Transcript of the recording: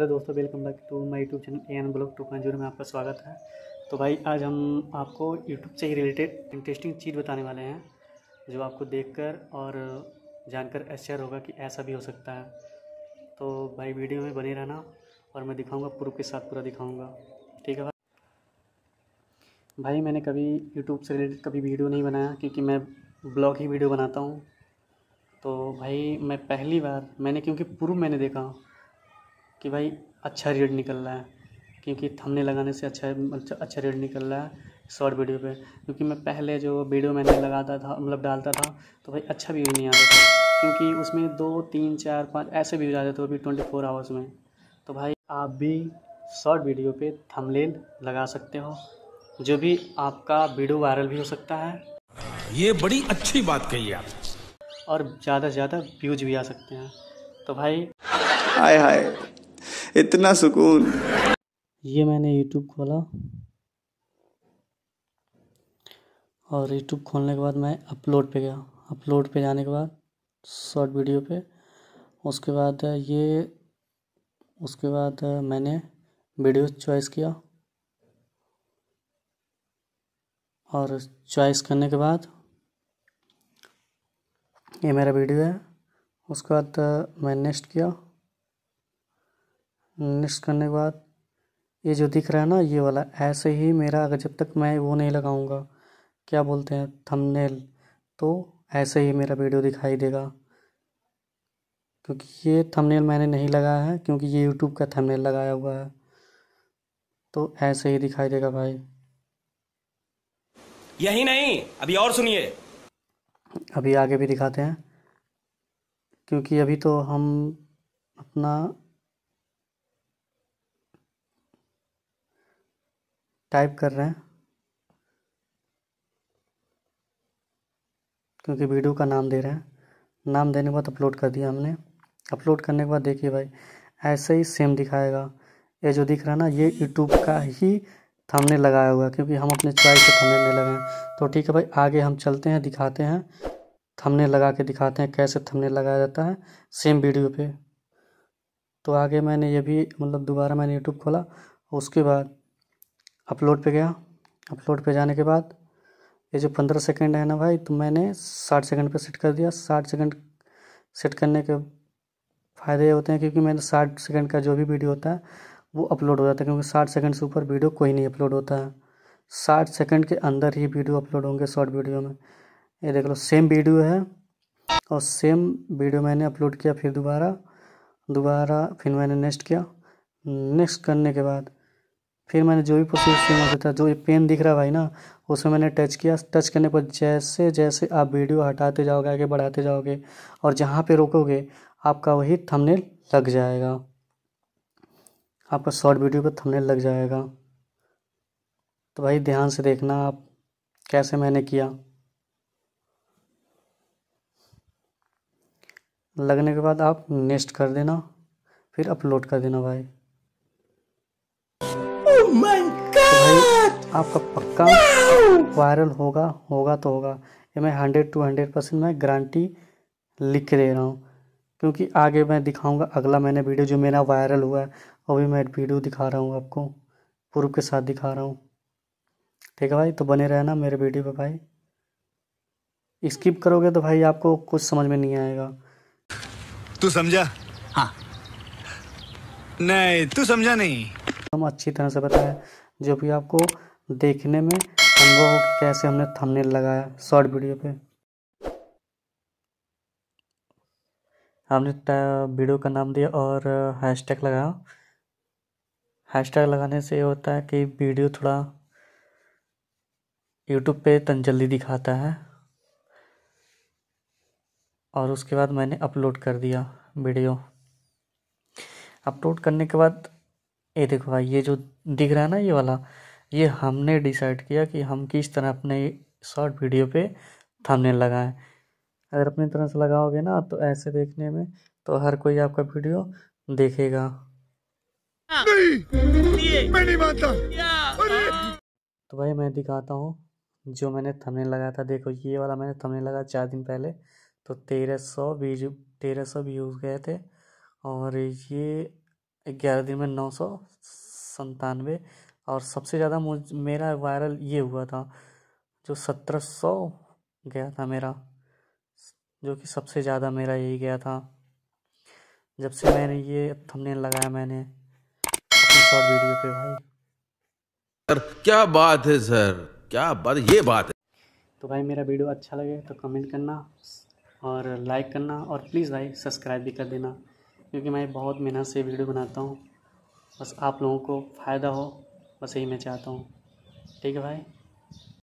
hello दोस्तों welcome back to my YouTube channel A N blog two point zero में आपका स्वागत है तो भाई आज हम आपको यूट्यूब से ही रिलेटेड इंटरेस्टिंग चीज़ बताने वाले हैं जो आपको देखकर और जानकर आश्चर्य होगा कि ऐसा भी हो सकता है तो भाई वीडियो में बने रहना और मैं दिखाऊँगा प्रूफ के साथ पूरा दिखाऊँगा ठीक है भाई भाई मैंने कभी यूट्यूब से रिलेटेड कभी वीडियो नहीं बनाया क्योंकि मैं ब्लॉग ही वीडियो बनाता हूँ तो भाई मैं पहली बार मैंने क्योंकि प्रूफ मैंने देखा कि भाई अच्छा रेट निकल रहा है क्योंकि थमने लगाने से अच्छा अच्छा रेट अच्छा निकल रहा है शॉर्ट वीडियो पे क्योंकि मैं पहले जो वीडियो मैंने लगाता था मतलब डालता था तो भाई अच्छा व्यू नहीं आता था क्योंकि उसमें दो तीन चार पाँच ऐसे व्यूज आ जाते अभी ट्वेंटी फोर आवर्स में तो भाई आप भी शॉर्ट वीडियो पे थंबनेल लगा सकते हो जो भी आपका वीडियो वायरल भी हो सकता है ये बड़ी अच्छी बात कही आप और ज़्यादा से ज़्यादा व्यूज भी आ सकते हैं तो भाई हाय हाय इतना सुकून ये मैंने यूट्यूब खोला और यूट्यूब खोलने के बाद मैं अपलोड पे गया अपलोड पे जाने के बाद शॉर्ट वीडियो पे उसके बाद ये उसके बाद मैंने वीडियो चॉइस किया और चॉइस करने के बाद ये मेरा वीडियो है उसके बाद मैं नेक्स्ट किया नेक्स्ट करने के बाद ये जो दिख रहा है ना ये वाला ऐसे ही मेरा अगर जब तक मैं वो नहीं लगाऊंगा क्या बोलते हैं थंबनेल तो ऐसे ही मेरा वीडियो दिखाई देगा क्योंकि ये थंबनेल मैंने नहीं लगाया है क्योंकि ये यूट्यूब का थंबनेल लगाया हुआ है तो ऐसे ही दिखाई देगा भाई यही नहीं अभी और सुनिए अभी आगे भी दिखाते हैं क्योंकि अभी तो हम अपना टाइप कर रहे हैं क्योंकि वीडियो का नाम दे रहे हैं नाम देने के बाद अपलोड कर दिया हमने अपलोड करने के बाद देखिए भाई ऐसे ही सेम दिखाएगा ये जो दिख रहा है ना ये यूट्यूब का ही थमने लगाया हुआ है क्योंकि हम अपने चॉइस से थमने नहीं लगाए तो ठीक है भाई आगे हम चलते हैं दिखाते हैं थमने लगा के दिखाते हैं कैसे थमने लगाया जाता है सेम वीडियो पे तो आगे मैंने ये भी मतलब दोबारा मैंने यूट्यूब खोला उसके बाद अपलोड पे गया अपलोड पे जाने के बाद ये जो पंद्रह सेकंड है ना भाई तो मैंने साठ सेकंड पे सेट कर दिया साठ सेकंड सेट करने के फ़ायदे ये होते हैं क्योंकि मैंने साठ सेकंड का जो भी वीडियो होता है वो अपलोड हो जाता है क्योंकि साठ सेकंड से ऊपर वीडियो कोई नहीं अपलोड होता है साठ सेकंड के अंदर ही वीडियो अपलोड होंगे शॉर्ट वीडियो में ये देख लो सेम वीडियो है और सेम वीडियो मैंने अपलोड किया फिर दोबारा दोबारा फिर मैंने नेक्स्ट किया नेक्स्ट करने के बाद फिर मैंने जो भी प्रोसेस वहाँ था जो ये पेन दिख रहा भाई ना उसमें मैंने टच किया टच करने पर जैसे जैसे आप वीडियो हटाते जाओगे आगे बढ़ाते जाओगे और जहाँ पे रोकोगे आपका वही थंबनेल लग जाएगा आपका शॉर्ट वीडियो पर थंबनेल लग जाएगा तो भाई ध्यान से देखना आप कैसे मैंने किया लगने के बाद आप नेक्स्ट कर देना फिर अपलोड कर देना भाई माय तो गॉड आपका पक्का वायरल होगा होगा तो होगा ये मैं हंड्रेड टू हंड्रेड परसेंट मैं गारंटी लिख के दे रहा हूँ क्योंकि आगे मैं दिखाऊंगा अगला मैंने वीडियो जो मेरा वायरल हुआ है अभी मैं वीडियो दिखा रहा हूँ आपको प्रूफ के साथ दिखा रहा हूँ ठीक है भाई तो बने रहना मेरे वीडियो पे भाई स्किप करोगे तो भाई आपको कुछ समझ में नहीं आएगा तू समझा हाँ नहीं तू समझा नहीं हम अच्छी तरह से बताया जो भी आपको देखने में अनुभव हो कि कैसे हमने थंबनेल लगाया शॉर्ट वीडियो पे हमने वीडियो का नाम दिया और हैशटैग लगाया हैशटैग लगाने से ये होता है कि वीडियो थोड़ा यूट्यूब पे जल्दी दिखाता है और उसके बाद मैंने अपलोड कर दिया वीडियो अपलोड करने के बाद ये देखो भाई ये जो दिख रहा है ना ये वाला ये हमने डिसाइड किया कि हम किस तरह अपने शॉर्ट वीडियो पे थंबनेल लगाएं अगर अपनी तरह से लगाओगे ना तो ऐसे देखने में तो हर कोई आपका वीडियो देखेगा नहीं, तो भाई मैं दिखाता हूँ जो मैंने थंबनेल लगाया था देखो ये वाला मैंने थंबनेल लगाया चार दिन पहले तो तेरह सौ व्यूज तेरह सौ व्यूज गए थे और ये ग्यारह दिन में नौ सौ संतानवे और सबसे ज़्यादा मुझ मेरा वायरल ये हुआ था जो सत्रह सौ गया था मेरा जो कि सबसे ज़्यादा मेरा यही गया था जब से मैंने ये थंबनेल लगाया मैंने वीडियो पे भाई सर क्या बात है सर क्या बात ये बात है तो भाई मेरा वीडियो अच्छा लगे तो कमेंट करना और लाइक करना और प्लीज़ भाई सब्सक्राइब भी कर देना क्योंकि मैं बहुत मेहनत से वीडियो बनाता हूँ बस आप लोगों को फ़ायदा हो बस यही मैं चाहता हूँ ठीक है भाई